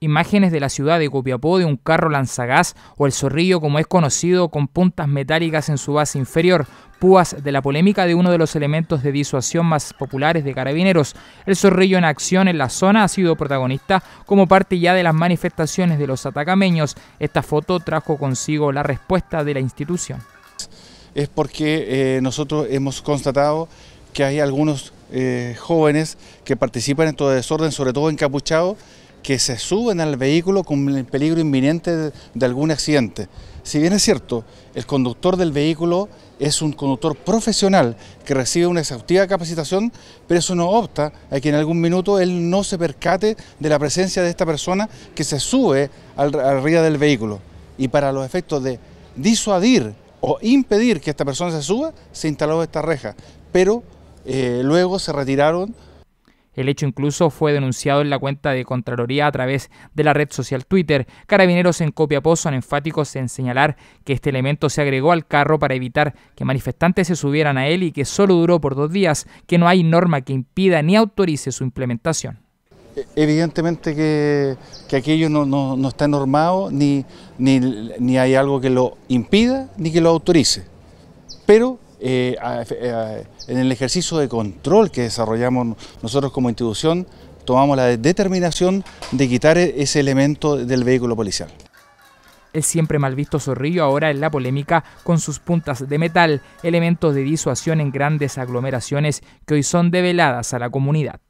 Imágenes de la ciudad de Copiapó de un carro lanzagás o el zorrillo como es conocido con puntas metálicas en su base inferior, púas de la polémica de uno de los elementos de disuasión más populares de carabineros. El zorrillo en acción en la zona ha sido protagonista como parte ya de las manifestaciones de los atacameños. Esta foto trajo consigo la respuesta de la institución. Es porque eh, nosotros hemos constatado que hay algunos eh, jóvenes que participan en todo desorden, sobre todo encapuchados, que se suben al vehículo con el peligro inminente de, algún accidente. Si bien es cierto, el conductor del vehículo es un conductor profesional que recibe una exhaustiva capacitación, pero eso no opta a que en algún minuto él no se percate de la presencia de esta persona que se sube al, río del vehículo. Y para los efectos de disuadir o impedir que esta persona se suba, se instaló esta reja. Pero eh, luego se retiraron el hecho incluso fue denunciado en la cuenta de Contraloría a través de la red social Twitter. Carabineros en Copiapó son enfáticos en señalar que este elemento se agregó al carro para evitar que manifestantes se subieran a él y que solo duró por dos días, que no hay norma que impida ni autorice su implementación e, evidentemente que, aquello no, está normado, ni, ni, hay algo que lo impida, ni que lo autorice. Pero eh, eh, en el ejercicio de control que desarrollamos nosotros como institución, tomamos la determinación de quitar e, ese elemento del vehículo policial. El siempre mal visto zorrillo ahora en la polémica con sus puntas de metal, elementos de disuasión en grandes aglomeraciones que hoy son develadas a la comunidad.